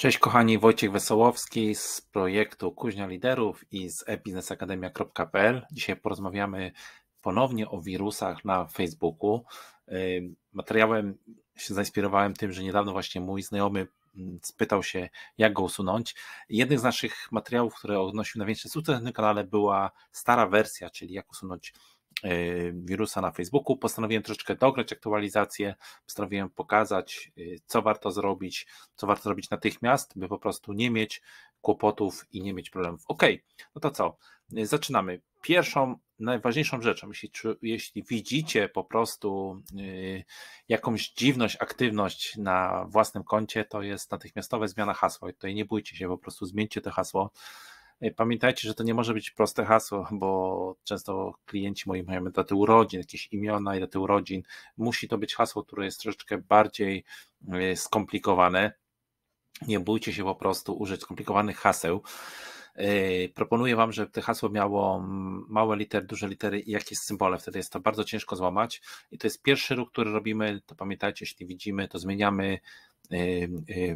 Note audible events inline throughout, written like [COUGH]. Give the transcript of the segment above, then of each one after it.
Cześć kochani, Wojciech Wesołowski z projektu Kuźnia Liderów i z ebiznesakademia.pl. Dzisiaj porozmawiamy ponownie o wirusach na Facebooku. Materiałem się zainspirowałem tym, że niedawno właśnie mój znajomy mm, spytał się, jak go usunąć. Jednym z naszych materiałów, które odnosił największy sukces na tym kanale była stara wersja, czyli jak usunąć E, wirusa na Facebooku. Postanowiłem troszeczkę dograć aktualizację, postanowiłem pokazać, e, co warto zrobić, co warto zrobić natychmiast, by po prostu nie mieć kłopotów i nie mieć problemów. Ok, no to co? E, zaczynamy. Pierwszą, najważniejszą rzeczą, jeśli, jeśli widzicie po prostu yy, jakąś dziwność, aktywność na własnym koncie, to jest natychmiastowa zmiana hasła. I tutaj nie bójcie się, po prostu zmieńcie to hasło. E, pamiętajcie, że to nie może być proste hasło, [LAUGHS] bo często klienci moi mają daty urodzin, jakieś imiona i daty urodzin. Musi to być hasło, które jest troszeczkę bardziej e, skomplikowane. Nie bójcie się po prostu użyć skomplikowanych haseł. E, proponuję Wam, żeby to hasło miało małe litery, duże litery i jakieś symbole. Wtedy jest to bardzo ciężko złamać. I to jest pierwszy ruch, który robimy. To pamiętajcie, jeśli widzimy, to zmieniamy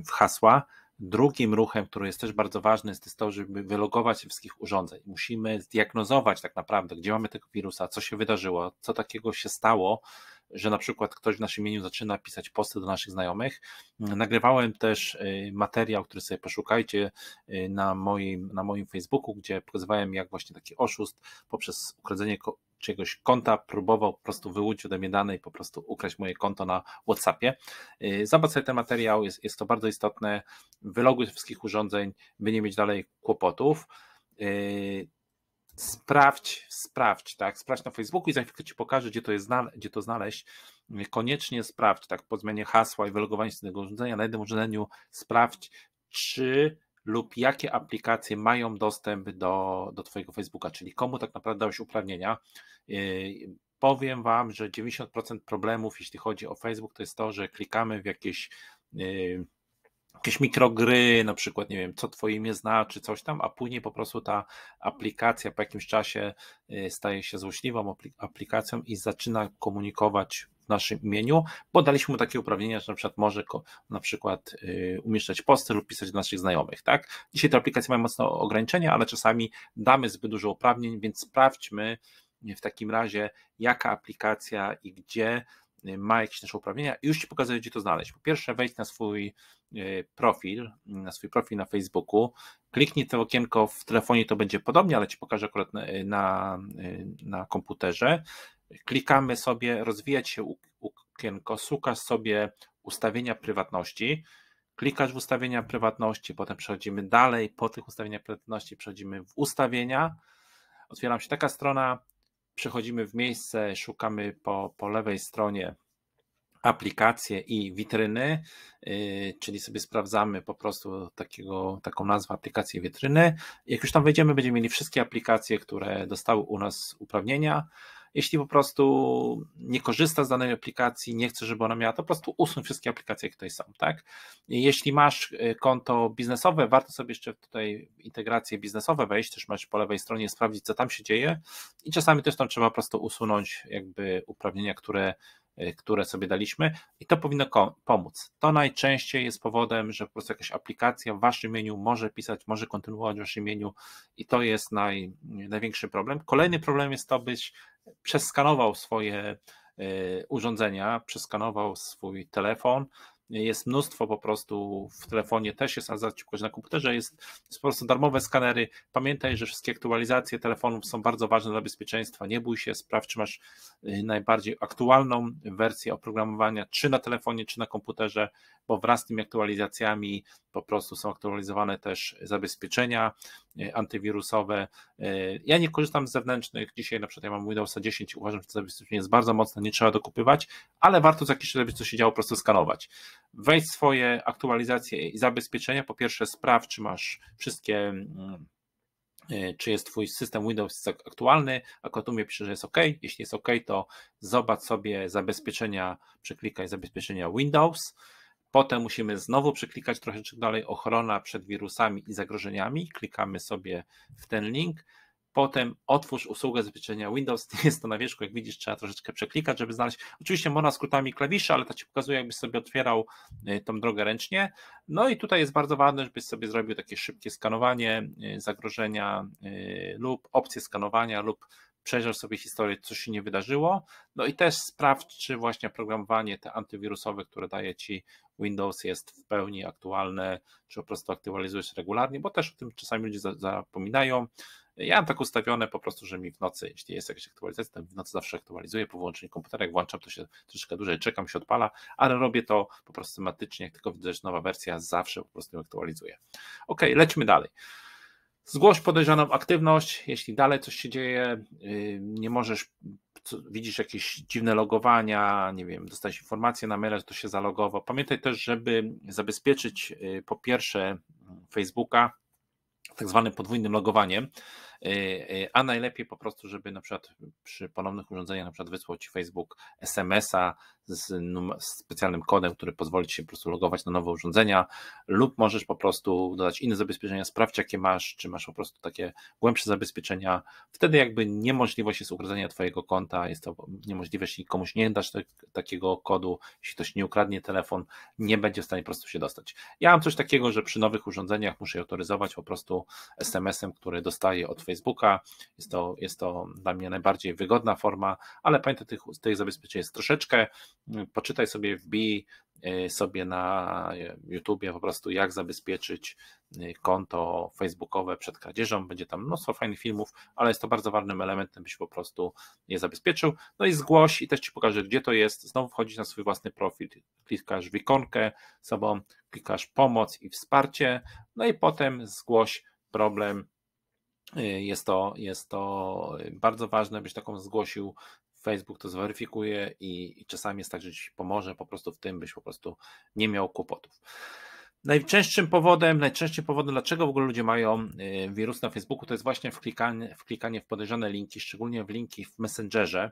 w hasła Drugim ruchem, który jest też bardzo ważny, jest to, żeby wylogować się wszystkich urządzeń. Musimy zdiagnozować tak naprawdę, gdzie mamy tego wirusa, co się wydarzyło, co takiego się stało, że na przykład ktoś w naszym imieniu zaczyna pisać posty do naszych znajomych. Nagrywałem też y, materiał, który sobie poszukajcie y, na moim, na moim Facebooku, gdzie pokazywałem, jak właśnie taki oszust poprzez ukradzenie czyjegoś konta, próbował po prostu wyłudzić ode mnie dane i po prostu ukraść moje konto na WhatsAppie. Y, zobacz sobie ten materiał, jest, jest to bardzo istotne. Wyloguj wszystkich urządzeń, by nie mieć dalej kłopotów y, sprawdź, sprawdź, tak, sprawdź na Facebooku i za chwilkę Ci pokażę, gdzie to, jest, gdzie to znaleźć. Y, koniecznie sprawdź, tak, po zmianie hasła i wylogowaniu z tego urządzenia, na jednym urządzeniu sprawdź, czy lub jakie aplikacje mają dostęp do, do Twojego Facebooka, czyli komu tak naprawdę dałeś uprawnienia. Yy, powiem Wam, że 90% problemów, jeśli chodzi o Facebook, to jest to, że klikamy w jakieś yy, jakieś mikrogry, na przykład, nie wiem, co twoje imię znaczy, coś tam, a później po prostu ta aplikacja po jakimś czasie yy, staje się złośliwą aplikacją i zaczyna komunikować w naszym imieniu, bo daliśmy mu takie uprawnienia, że na przykład może na przykład y, umieszczać posty lub pisać do naszych znajomych, tak? Dzisiaj te aplikacje mają mocno ograniczenia, ale czasami damy zbyt dużo uprawnień, więc sprawdźmy y, w takim razie, jaka aplikacja i gdzie y, ma jakieś nasze uprawnienia i już Ci pokazuję, gdzie to znaleźć. Po pierwsze, wejdź na swój profil, na swój profil na Facebooku, kliknij to okienko w telefonie, to będzie podobnie, ale Ci pokażę akurat na, na, na komputerze. Klikamy sobie rozwijać się okienko, szukasz sobie ustawienia prywatności, klikasz w ustawienia prywatności, potem przechodzimy dalej, po tych ustawieniach prywatności przechodzimy w ustawienia, otwiera się taka strona, przechodzimy w miejsce, szukamy po, po lewej stronie aplikacje i witryny, y, czyli sobie sprawdzamy po prostu takiego, taką nazwę aplikacji witryny. Jak już tam wejdziemy, będziemy mieli wszystkie aplikacje, które dostały u nas uprawnienia. Jeśli po prostu nie korzysta z danej aplikacji, nie chce, żeby ona miała, to po prostu usuń wszystkie aplikacje, które są, tak? Jeśli masz y, konto biznesowe, warto sobie jeszcze tutaj w integracje biznesowe wejść, też masz po lewej stronie sprawdzić, co tam się dzieje i czasami też tam trzeba po prostu usunąć jakby uprawnienia, które Y, które sobie daliśmy i to powinno pomóc. To najczęściej jest powodem, że po prostu jakaś aplikacja w waszym imieniu może pisać, może kontynuować w waszym imieniu i to jest naj, największy problem. Kolejny problem jest to, byś przeskanował swoje y, urządzenia, przeskanował swój telefon, jest mnóstwo po prostu w telefonie też jest, a zaciągłeś na komputerze jest, jest, po prostu darmowe skanery. Pamiętaj, że wszystkie aktualizacje telefonów są bardzo ważne dla bezpieczeństwa. Nie bój się, sprawdź, czy masz y, najbardziej aktualną wersję oprogramowania, czy na telefonie, czy na komputerze, bo wraz z tymi aktualizacjami po prostu są aktualizowane też zabezpieczenia y, antywirusowe. Y, ja nie korzystam z zewnętrznych. Dzisiaj na przykład ja mam Windowsa 10 i uważam, że to zabezpieczenie jest bardzo mocne, nie trzeba dokupywać, ale warto za jakiś czas, co się działo, po prostu skanować wejdź swoje aktualizacje i zabezpieczenia. Po pierwsze, sprawdź, czy masz wszystkie, mm, y, czy jest Twój system Windows aktualny. Akurat u pisze, że jest OK. Jeśli jest OK, to zobacz sobie zabezpieczenia, przeklikaj zabezpieczenia Windows. Potem musimy znowu przeklikać troszeczkę dalej ochrona przed wirusami i zagrożeniami. Klikamy sobie w ten link. Potem otwórz usługę zbliczenia Windows, [LAUGHS] jest to na wierzchu, jak widzisz, trzeba troszeczkę przeklikać, żeby znaleźć. Oczywiście można skrótami klawiszy, ale to ci pokazuje, jakbyś sobie otwierał y, tą drogę ręcznie. No i tutaj jest bardzo ważne, żebyś sobie zrobił takie szybkie skanowanie y, zagrożenia y, lub opcję skanowania lub przejrzał sobie historię, co się nie wydarzyło. No i też sprawdź, czy właśnie programowanie te antywirusowe, które daje ci Windows jest w pełni aktualne, czy po prostu aktualizujesz regularnie, bo też o tym czasami ludzie zapominają. Ja mam tak ustawione po prostu, że mi w nocy, jeśli jest jakaś aktualizacja, to w nocy zawsze aktualizuję po wyłączeniu komputera, jak włączam, to się troszeczkę dłużej czekam, się odpala, ale robię to po prostu systematycznie, jak tylko widzę, że nowa wersja, zawsze po prostu ją aktualizuję. Ok, lećmy dalej. Zgłoś podejrzaną aktywność, jeśli dalej coś się dzieje, yy, nie możesz, widzisz jakieś dziwne logowania, nie wiem, dostajesz informację na maila, że to się zalogowało. Pamiętaj też, żeby zabezpieczyć yy, po pierwsze mm, Facebooka, tak zwanym podwójnym logowaniem, y, y, a najlepiej po prostu, żeby na przykład przy ponownych urządzeniach na przykład wysłać Facebook SMS-a z, z specjalnym kodem, który pozwoli ci się po prostu logować na nowe urządzenia, lub możesz po prostu dodać inne zabezpieczenia, sprawdź jakie masz, czy masz po prostu takie głębsze zabezpieczenia. Wtedy jakby niemożliwość jest ukradzenia twojego konta, jest to niemożliwe, jeśli komuś nie dasz te, tak, takiego kodu, jeśli ktoś nie ukradnie telefon, nie będzie w stanie po prostu się dostać. Ja mam coś takiego, że przy nowych urządzeniach muszę autoryzować po prostu SMS-em, który dostaję od Facebooka. Jest to, jest to dla mnie najbardziej wygodna forma, ale pamiętaj, tych, tych zabezpieczeń jest troszeczkę poczytaj sobie, wbij y, sobie na y, YouTubie po prostu jak zabezpieczyć y, konto facebookowe przed kradzieżą. Będzie tam mnóstwo fajnych filmów, ale jest to bardzo ważnym elementem, byś po prostu je zabezpieczył. No i zgłoś i też Ci pokażę, gdzie to jest. Znowu wchodzisz na swój własny profil, klikasz w ikonkę sobą, klikasz pomoc i wsparcie, no i potem zgłoś problem jest to, jest to bardzo ważne, byś taką zgłosił Facebook to zweryfikuje i, i czasami jest tak, że ci pomoże po prostu w tym, byś po prostu nie miał kłopotów. Najczęstszym powodem, najczęstszym powodem, dlaczego w ogóle ludzie mają y, wirus na Facebooku, to jest właśnie wklikanie, wklikanie w podejrzane linki, szczególnie w linki w Messengerze,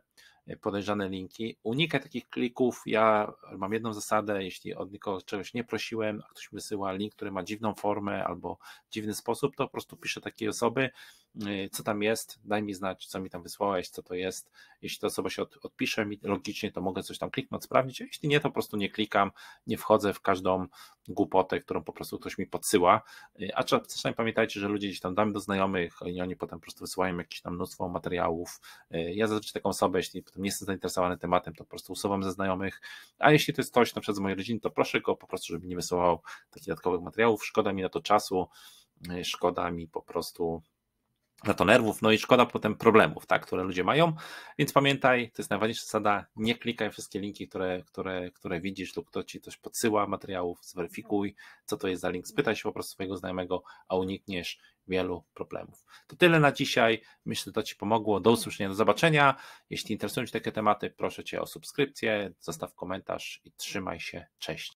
y, podejrzane linki. Unikaj takich klików. Ja mam jedną zasadę, jeśli od nikogo czegoś nie prosiłem, a ktoś mi wysyła link, który ma dziwną formę albo dziwny sposób, to po prostu piszę takiej osoby, Y, co tam jest, daj mi znać, co mi tam wysłałeś, co to jest. Jeśli ta osoba się od, odpisze mi logicznie, to mogę coś tam kliknąć, sprawdzić. A jeśli nie, to po prostu nie klikam, nie wchodzę w każdą głupotę, którą po prostu ktoś mi podsyła. Y, a czasami pamiętajcie, że ludzie gdzieś tam damy do znajomych i oni potem po prostu wysyłają jakieś tam mnóstwo materiałów. Y, ja zazwyczaj taką osobę, jeśli potem nie jestem zainteresowany tematem, to po prostu usuwam ze znajomych. A jeśli to jest ktoś na przykład z mojej rodziny, to proszę go po prostu, żeby nie wysyłał takich dodatkowych materiałów. Szkoda mi na to czasu, szkoda mi po prostu na to nerwów, no i szkoda potem problemów, tak, które ludzie mają. Więc pamiętaj, to jest najważniejsza zasada, nie klikaj wszystkie linki, które, które, które widzisz lub kto ci coś podsyła materiałów, zweryfikuj, co to jest za link, spytaj się po prostu swojego znajomego, a unikniesz wielu problemów. To tyle na dzisiaj. Myślę, że to Ci pomogło. Do usłyszenia, do zobaczenia. Jeśli interesują Cię takie tematy, proszę Cię o subskrypcję, zostaw komentarz i trzymaj się. Cześć.